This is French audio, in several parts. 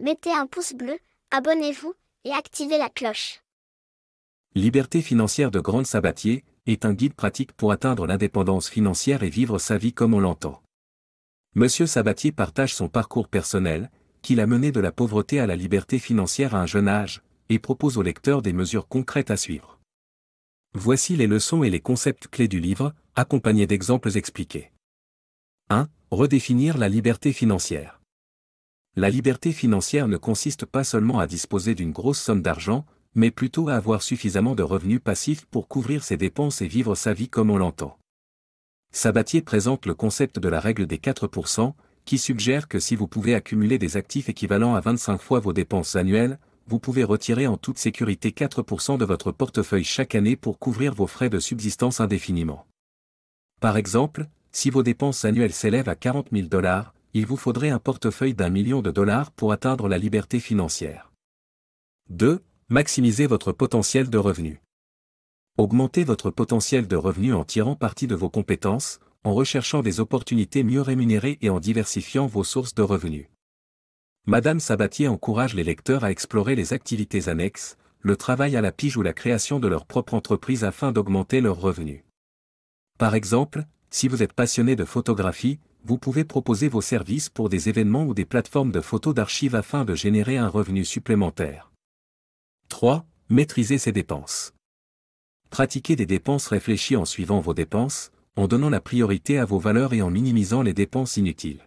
mettez un pouce bleu, abonnez-vous et activez la cloche. Liberté financière de Grande Sabatier est un guide pratique pour atteindre l'indépendance financière et vivre sa vie comme on l'entend. Monsieur Sabatier partage son parcours personnel, qu'il a mené de la pauvreté à la liberté financière à un jeune âge, et propose aux lecteurs des mesures concrètes à suivre. Voici les leçons et les concepts clés du livre, accompagnés d'exemples expliqués. 1. Redéfinir la liberté financière. La liberté financière ne consiste pas seulement à disposer d'une grosse somme d'argent, mais plutôt à avoir suffisamment de revenus passifs pour couvrir ses dépenses et vivre sa vie comme on l'entend. Sabatier présente le concept de la règle des 4%, qui suggère que si vous pouvez accumuler des actifs équivalents à 25 fois vos dépenses annuelles, vous pouvez retirer en toute sécurité 4% de votre portefeuille chaque année pour couvrir vos frais de subsistance indéfiniment. Par exemple, si vos dépenses annuelles s'élèvent à 40 000 dollars, il vous faudrait un portefeuille d'un million de dollars pour atteindre la liberté financière. 2. Maximisez votre potentiel de revenus. Augmentez votre potentiel de revenu en tirant parti de vos compétences, en recherchant des opportunités mieux rémunérées et en diversifiant vos sources de revenus. Madame Sabatier encourage les lecteurs à explorer les activités annexes, le travail à la pige ou la création de leur propre entreprise afin d'augmenter leurs revenus. Par exemple, si vous êtes passionné de photographie, vous pouvez proposer vos services pour des événements ou des plateformes de photos d'archives afin de générer un revenu supplémentaire. 3. Maîtriser ses dépenses. Pratiquez des dépenses réfléchies en suivant vos dépenses, en donnant la priorité à vos valeurs et en minimisant les dépenses inutiles.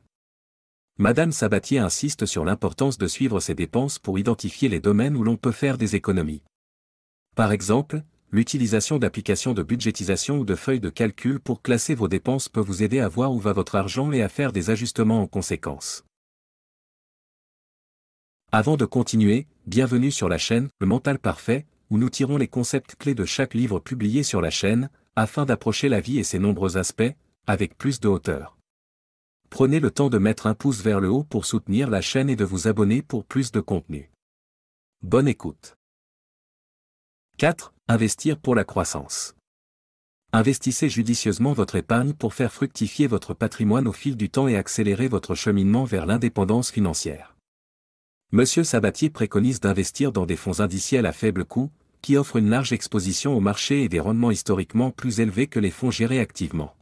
Madame Sabatier insiste sur l'importance de suivre ses dépenses pour identifier les domaines où l'on peut faire des économies. Par exemple, l'utilisation d'applications de budgétisation ou de feuilles de calcul pour classer vos dépenses peut vous aider à voir où va votre argent et à faire des ajustements en conséquence. Avant de continuer, bienvenue sur la chaîne Le Mental Parfait, où nous tirons les concepts clés de chaque livre publié sur la chaîne, afin d'approcher la vie et ses nombreux aspects, avec plus de hauteur. Prenez le temps de mettre un pouce vers le haut pour soutenir la chaîne et de vous abonner pour plus de contenu. Bonne écoute. 4. Investir pour la croissance. Investissez judicieusement votre épargne pour faire fructifier votre patrimoine au fil du temps et accélérer votre cheminement vers l'indépendance financière. Monsieur Sabatier préconise d'investir dans des fonds indiciels à faible coût, qui offrent une large exposition au marché et des rendements historiquement plus élevés que les fonds gérés activement.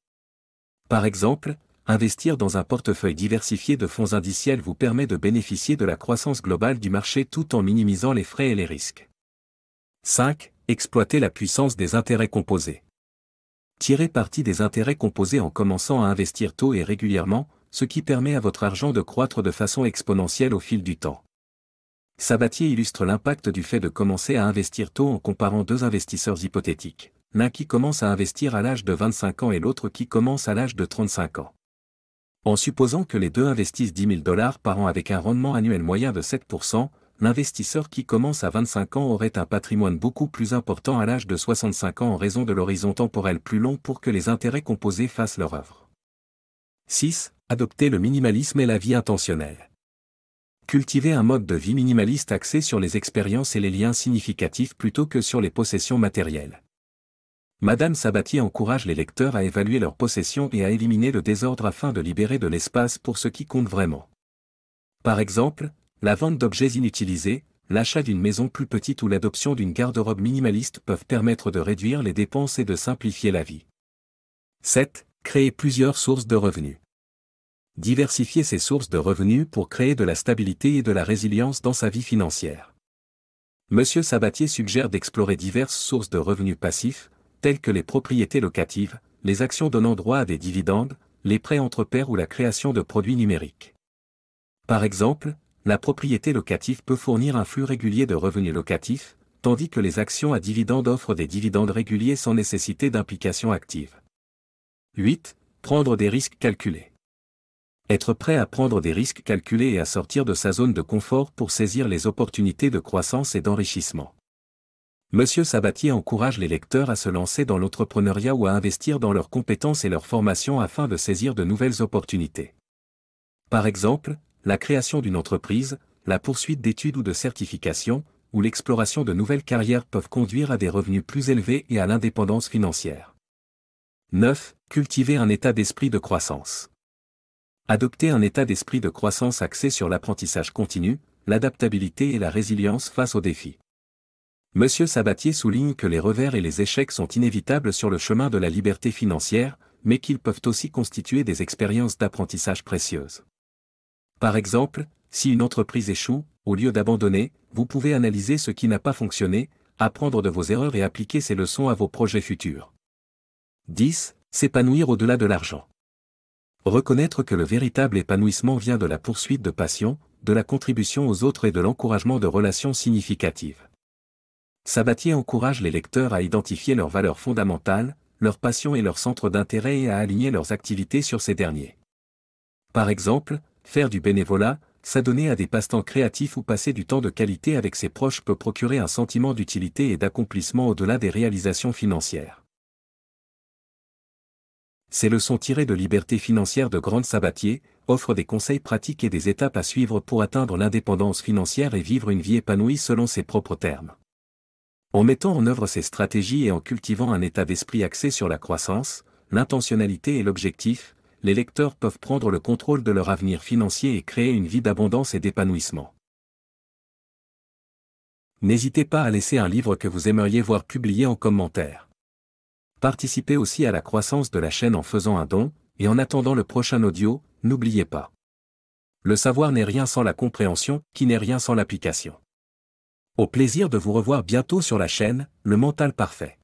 Par exemple, investir dans un portefeuille diversifié de fonds indiciels vous permet de bénéficier de la croissance globale du marché tout en minimisant les frais et les risques. 5 exploiter la puissance des intérêts composés. Tirez parti des intérêts composés en commençant à investir tôt et régulièrement, ce qui permet à votre argent de croître de façon exponentielle au fil du temps. Sabatier illustre l'impact du fait de commencer à investir tôt en comparant deux investisseurs hypothétiques, l'un qui commence à investir à l'âge de 25 ans et l'autre qui commence à l'âge de 35 ans. En supposant que les deux investissent 10 000 dollars par an avec un rendement annuel moyen de 7%, l'investisseur qui commence à 25 ans aurait un patrimoine beaucoup plus important à l'âge de 65 ans en raison de l'horizon temporel plus long pour que les intérêts composés fassent leur œuvre. 6. Adopter le minimalisme et la vie intentionnelle. Cultiver un mode de vie minimaliste axé sur les expériences et les liens significatifs plutôt que sur les possessions matérielles. Madame Sabatier encourage les lecteurs à évaluer leurs possessions et à éliminer le désordre afin de libérer de l'espace pour ce qui compte vraiment. Par exemple, la vente d'objets inutilisés, l'achat d'une maison plus petite ou l'adoption d'une garde-robe minimaliste peuvent permettre de réduire les dépenses et de simplifier la vie. 7. Créer plusieurs sources de revenus. Diversifier ses sources de revenus pour créer de la stabilité et de la résilience dans sa vie financière. Monsieur Sabatier suggère d'explorer diverses sources de revenus passifs, telles que les propriétés locatives, les actions donnant droit à des dividendes, les prêts entre pairs ou la création de produits numériques. Par exemple, la propriété locative peut fournir un flux régulier de revenus locatifs, tandis que les actions à dividendes offrent des dividendes réguliers sans nécessité d'implication active. 8. Prendre des risques calculés. Être prêt à prendre des risques calculés et à sortir de sa zone de confort pour saisir les opportunités de croissance et d'enrichissement. Monsieur Sabatier encourage les lecteurs à se lancer dans l'entrepreneuriat ou à investir dans leurs compétences et leurs formations afin de saisir de nouvelles opportunités. Par exemple, la création d'une entreprise, la poursuite d'études ou de certifications, ou l'exploration de nouvelles carrières peuvent conduire à des revenus plus élevés et à l'indépendance financière. 9. Cultiver un état d'esprit de croissance. Adopter un état d'esprit de croissance axé sur l'apprentissage continu, l'adaptabilité et la résilience face aux défis. Monsieur Sabatier souligne que les revers et les échecs sont inévitables sur le chemin de la liberté financière, mais qu'ils peuvent aussi constituer des expériences d'apprentissage précieuses. Par exemple, si une entreprise échoue, au lieu d'abandonner, vous pouvez analyser ce qui n'a pas fonctionné, apprendre de vos erreurs et appliquer ces leçons à vos projets futurs. 10. S'épanouir au-delà de l'argent. Reconnaître que le véritable épanouissement vient de la poursuite de passion, de la contribution aux autres et de l'encouragement de relations significatives. Sabatier encourage les lecteurs à identifier leurs valeurs fondamentales, leurs passions et leurs centres d'intérêt et à aligner leurs activités sur ces derniers. Par exemple, faire du bénévolat, s'adonner à des passe-temps créatifs ou passer du temps de qualité avec ses proches peut procurer un sentiment d'utilité et d'accomplissement au-delà des réalisations financières. Ces leçons tirées de Liberté financière de Grande Sabatier offrent des conseils pratiques et des étapes à suivre pour atteindre l'indépendance financière et vivre une vie épanouie selon ses propres termes. En mettant en œuvre ces stratégies et en cultivant un état d'esprit axé sur la croissance, l'intentionnalité et l'objectif, les lecteurs peuvent prendre le contrôle de leur avenir financier et créer une vie d'abondance et d'épanouissement. N'hésitez pas à laisser un livre que vous aimeriez voir publié en commentaire. Participez aussi à la croissance de la chaîne en faisant un don, et en attendant le prochain audio, n'oubliez pas. Le savoir n'est rien sans la compréhension, qui n'est rien sans l'application. Au plaisir de vous revoir bientôt sur la chaîne, le mental parfait.